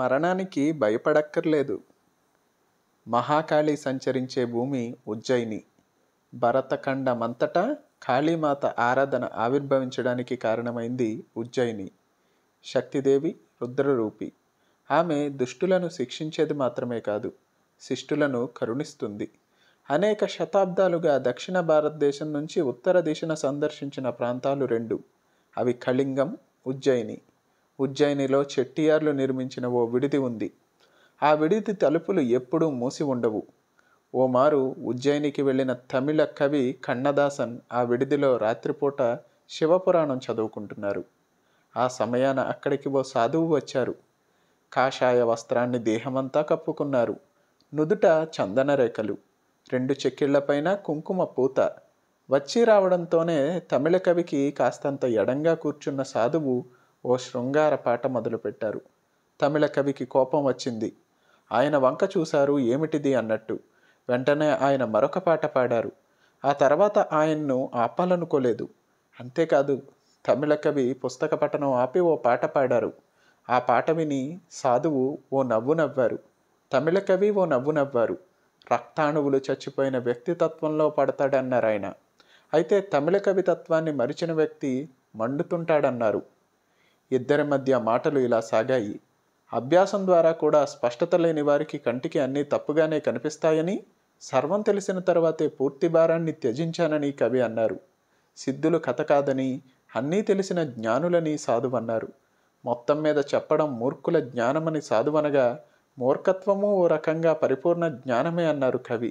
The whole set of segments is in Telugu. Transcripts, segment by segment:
మరణానికి భయపడక్కర్లేదు మహాకాళి సంచరించే భూమి ఉజ్జయిని భరతఖండమంతటా కాళీమాత ఆరాధన ఆవిర్భవించడానికి కారణమైంది ఉజ్జయిని శక్తిదేవి రుద్రరూపి ఆమె దుష్టులను శిక్షించేది మాత్రమే కాదు శిష్టులను కరుణిస్తుంది అనేక శతాబ్దాలుగా దక్షిణ భారతదేశం నుంచి ఉత్తర దిశన సందర్శించిన ప్రాంతాలు రెండు అవి కళింగం ఉజ్జయిని ఉజ్జయినిలో చెట్టియార్లు నిర్మించిన ఓ విడిది ఉంది ఆ విడిది తలుపులు ఎప్పుడూ మూసి ఉండవు ఓ మారు ఉజ్జయినికి వెళ్ళిన తమిళ కవి కన్నదాసన్ ఆ విడిదిలో రాత్రిపూట శివపురాణం చదువుకుంటున్నారు ఆ సమయాన అక్కడికి ఓ సాధువు వచ్చారు కాషాయ వస్త్రాన్ని దేహమంతా కప్పుకున్నారు నుదుట చందన రేఖలు రెండు చెక్కిళ్లపైన కుంకుమ పూత వచ్చి రావడంతోనే తమిళ కవికి కాస్తంత ఎడంగా కూర్చున్న సాధువు ఓ శృంగార పాట మొదలుపెట్టారు తమిళ కవికి కోపం వచ్చింది ఆయన వంక చూశారు ఏమిటిది అన్నట్టు వెంటనే ఆయన మరొక పాట పాడారు ఆ తర్వాత ఆయన్ను ఆపాలనుకోలేదు అంతేకాదు తమిళ కవి పుస్తక పఠనం ఆపి ఓ పాట పాడారు ఆ పాట విని సాధువు ఓ నవ్వు నవ్వారు తమిళ కవి ఓ నవ్వు నవ్వారు రక్తాణువులు చచ్చిపోయిన వ్యక్తితత్వంలో పడతాడన్నారు ఆయన అయితే తమిళ కవితత్వాన్ని మరిచిన వ్యక్తి మండుతుంటాడన్నారు ఇద్దరి మధ్య మాటలు ఇలా సాగాయి అభ్యాసం ద్వారా కూడా స్పష్టత లేని వారికి కంటికి అన్నీ తప్పుగానే కనిపిస్తాయని సర్వం తెలిసిన తర్వాతే పూర్తి భారాన్ని త్యజించానని కవి అన్నారు సిద్ధులు కథ కాదని అన్నీ తెలిసిన జ్ఞానులని సాధువన్నారు మొత్తం మీద చెప్పడం మూర్ఖుల జ్ఞానమని సాధువనగా మూర్ఖత్వము ఓ రకంగా పరిపూర్ణ జ్ఞానమే అన్నారు కవి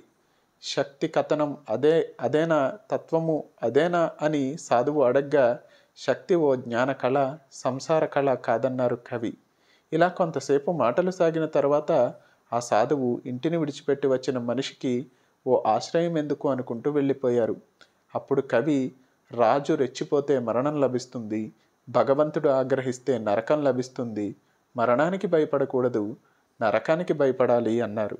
శక్తి కథనం అదే అదేనా తత్వము అదేనా అని సాధువు అడగ్గా శక్తి ఓ జ్ఞాన కళ సంసార కళ కాదన్నారు కవి ఇలా కొంతసేపు మాటలు సాగిన తర్వాత ఆ సాధువు ఇంటిని విడిచిపెట్టి వచ్చిన మనిషికి ఓ ఆశ్రయం ఎందుకు అనుకుంటూ వెళ్ళిపోయారు అప్పుడు కవి రాజు రెచ్చిపోతే మరణం లభిస్తుంది భగవంతుడు ఆగ్రహిస్తే నరకం లభిస్తుంది మరణానికి భయపడకూడదు నరకానికి భయపడాలి అన్నారు